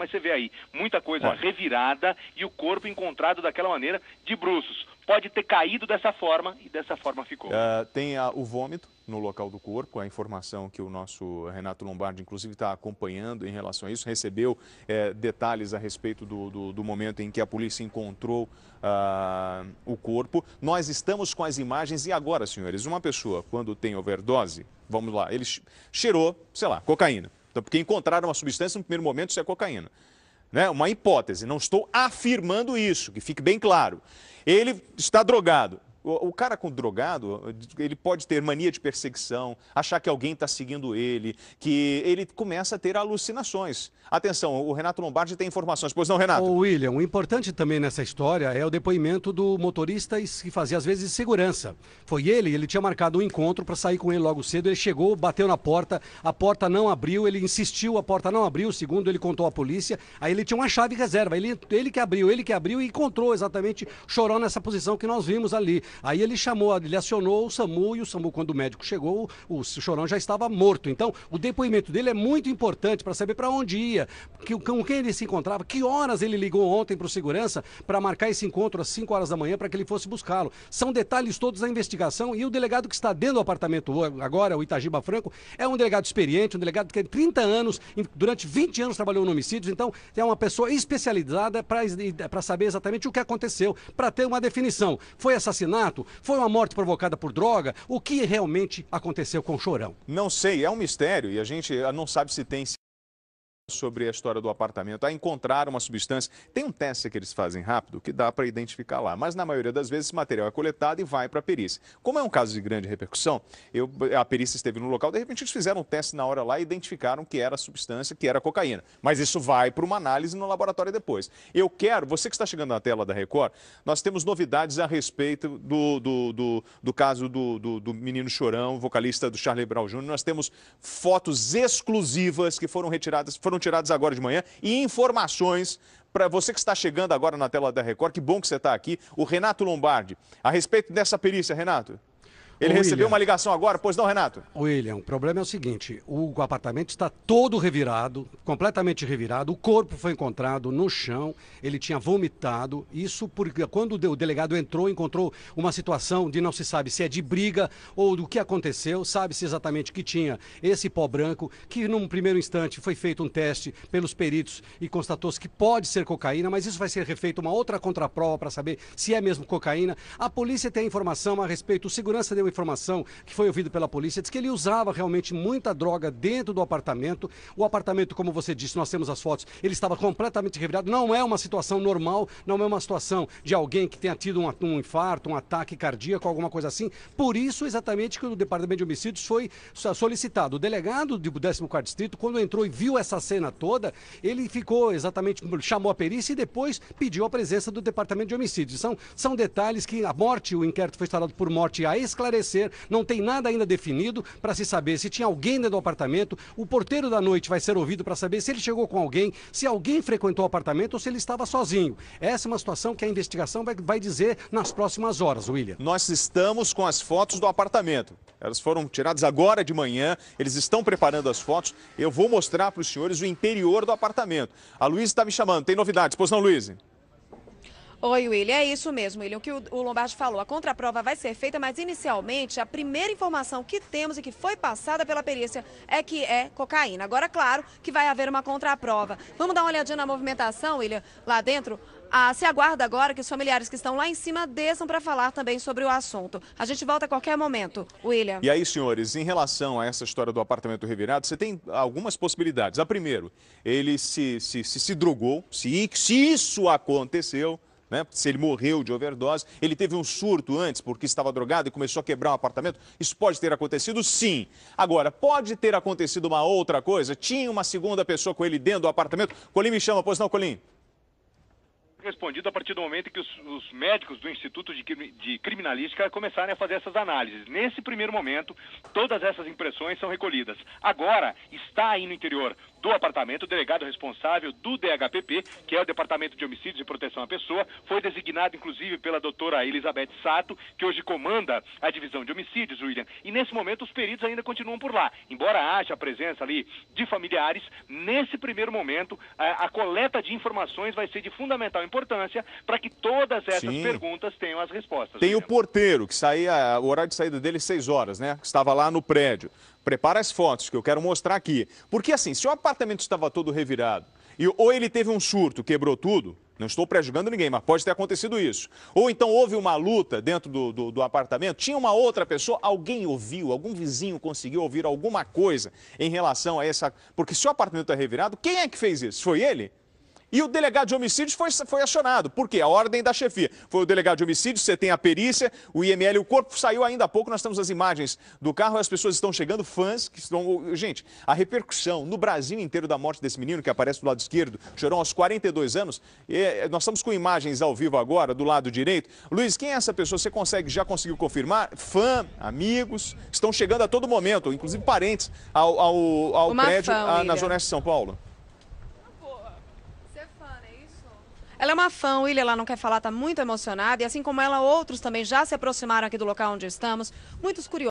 Mas você vê aí, muita coisa Olha. É. revirada e o corpo encontrado daquela maneira de bruços. Pode ter caído dessa forma e dessa forma ficou. Uh, tem a, o vômito no local do corpo, a informação que o nosso Renato Lombardi, inclusive, está acompanhando em relação a isso, recebeu é, detalhes a respeito do, do, do, momento em que a polícia encontrou uh, o corpo. Nós estamos com as imagens e agora, senhores, uma pessoa, quando tem overdose, vamos lá, ele cheirou, sei lá, cocaína então, porque encontraram uma substância, no primeiro momento, isso é cocaína. Né? Uma hipótese, não estou afirmando isso, que fique bem claro. Ele está drogado, o, cara com drogado, ele pode ter mania de perseguição, achar que alguém está seguindo ele, que ele começa a ter alucinações. Atenção, o Renato Lombardi tem informações. Pois não, Renato? Ô, William, o importante também nessa história é o depoimento do motorista que fazia às vezes segurança. Foi ele, ele tinha marcado um encontro para sair com ele logo cedo, ele chegou, bateu na porta, a porta não abriu, ele insistiu, a porta não abriu, segundo ele contou à polícia, aí ele tinha uma chave reserva, ele, ele que abriu, ele que abriu e encontrou exatamente chorou nessa posição que nós vimos ali. Aí ele chamou, ele acionou o SAMU e o SAMU, quando o médico chegou, o, chorão já estava morto. Então, o depoimento dele é muito importante para saber para onde ia, que, com quem ele se encontrava, que horas ele ligou ontem para o segurança para marcar esse encontro às 5 horas da manhã para que ele fosse buscá-lo. São detalhes todos da investigação e o delegado que está dentro do apartamento agora, o Itagiba Franco, é um delegado experiente, um delegado que tem 30 anos, durante 20 anos trabalhou no homicídios, então é uma pessoa especializada para saber exatamente o que aconteceu, para ter uma definição. Foi assassinado? assassinato? Foi uma morte provocada por droga? O que realmente aconteceu com o Chorão? Não sei, é um mistério e a gente ah, não sabe se tem sobre a história do apartamento, a encontrar uma substância. Tem um teste que eles fazem rápido que dá para identificar lá, mas na maioria das vezes esse material é coletado e vai para a perícia. Como é um caso de grande repercussão, eu, a perícia esteve no local, de repente eles fizeram um teste na hora lá e identificaram que era a substância, que era cocaína. Mas isso vai para uma análise no laboratório depois. Eu quero, você que está chegando na tela da Record, nós temos novidades a respeito do, do, do, do caso do, do, do menino chorão, vocalista do Charlie Brown Jr. Nós temos fotos exclusivas que foram retiradas, foram tiradas agora de manhã e informações para você que está chegando agora na tela da Record. Que bom que você está aqui. O Renato Lombardi, a respeito dessa perícia, Renato. Ele recebeu uma ligação agora, pois não, Renato? William, o problema é o seguinte: o apartamento está todo revirado, completamente revirado, o corpo foi encontrado no chão, ele tinha vomitado. Isso porque quando o delegado entrou, encontrou uma situação de não se sabe se é de briga ou do que aconteceu, sabe-se exatamente que tinha esse pó branco, que num primeiro instante foi feito um teste pelos peritos e constatou-se que pode ser cocaína, mas isso vai ser refeito uma outra contraprova para saber se é mesmo cocaína. A polícia tem informação a respeito, o segurança deu informação que foi ouvida pela polícia, diz que ele usava realmente muita droga dentro do apartamento. O apartamento, como você disse, nós temos as fotos, ele estava completamente revirado. Não é uma situação normal, não é uma situação de alguém que tenha tido um, um infarto, um ataque cardíaco, alguma coisa assim. Por isso, exatamente, que o Departamento de Homicídios foi solicitado. O delegado do 14º Distrito, quando entrou e viu essa cena toda, ele ficou exatamente, chamou a perícia e depois pediu a presença do Departamento de Homicídios. São, são detalhes que a morte, o inquérito foi instalado por morte a esclarecer não tem nada ainda definido para se saber se tinha alguém dentro do apartamento. O porteiro da noite vai ser ouvido para saber se ele chegou com alguém, se alguém frequentou o apartamento ou se ele estava sozinho. Essa é uma situação que a investigação vai, vai dizer nas próximas horas, William. Nós estamos com as fotos do apartamento. Elas foram tiradas agora de manhã, eles estão preparando as fotos. Eu vou mostrar para os senhores o interior do apartamento. A Luiz está me chamando, tem novidades. Pois não, Luiz? Oi, William. É isso mesmo, William. O que o Lombardi falou. A contraprova vai ser feita, mas inicialmente a primeira informação que temos e que foi passada pela perícia é que é cocaína. Agora, claro que vai haver uma contraprova. Vamos dar uma olhadinha na movimentação, William, lá dentro? Ah, se aguarda agora que os familiares que estão lá em cima desçam para falar também sobre o assunto. A gente volta a qualquer momento. William. E aí, senhores, em relação a essa história do apartamento revirado, você tem algumas possibilidades. A primeiro, ele se, se, se, se drogou, se, se isso aconteceu, né? Se ele morreu de overdose, ele teve um surto antes porque estava drogado e começou a quebrar um apartamento. Isso pode ter acontecido? Sim. Agora, pode ter acontecido uma outra coisa? Tinha uma segunda pessoa com ele dentro do apartamento? Colim me chama, pois não, Colim? respondido a partir do momento que os, os médicos do Instituto de, de, Criminalística começarem a fazer essas análises. Nesse primeiro momento, todas essas impressões são recolhidas. Agora, está aí no interior do apartamento, o delegado responsável do DHPP, que é o Departamento de Homicídios e Proteção à Pessoa, foi designado, inclusive, pela doutora Elizabeth Sato, que hoje comanda a divisão de homicídios, William. E nesse momento, os peritos ainda continuam por lá. Embora haja a presença ali de familiares, nesse primeiro momento, a, a coleta de informações vai ser de fundamental importância para que todas essas Sim. perguntas tenham as respostas. Tem o porteiro, que saía, o horário de saída dele é 6 horas, né? Que estava lá no prédio. Prepara as fotos que eu quero mostrar aqui. Porque assim, se o apartamento estava todo revirado, e, ou ele teve um surto, quebrou tudo, não estou prejudicando ninguém, mas pode ter acontecido isso. Ou então houve uma luta dentro do, do, do, apartamento, tinha uma outra pessoa, alguém ouviu, algum vizinho conseguiu ouvir alguma coisa em relação a essa. Porque se o apartamento está revirado, quem é que fez isso? Foi ele? E o delegado de homicídios foi, foi acionado. Por quê? A ordem da chefia. Foi o delegado de homicídios, você tem a perícia, o IML, o corpo saiu ainda há pouco, nós temos as imagens do carro, as pessoas estão chegando, fãs que estão. Gente, a repercussão no Brasil inteiro da morte desse menino que aparece do lado esquerdo, chorou aos 42 anos. E eh, nós estamos com imagens ao vivo agora, do lado direito. Luiz, quem é essa pessoa? Você consegue, já conseguiu confirmar? Fã, amigos, estão chegando a todo momento, inclusive parentes, ao, ao, ao prédio a, na Zona Oeste de São Paulo. Ela é uma fã, o William, ela não quer falar, está muito emocionada. E assim como ela, outros também já se aproximaram aqui do local onde estamos. Muitos curiosos.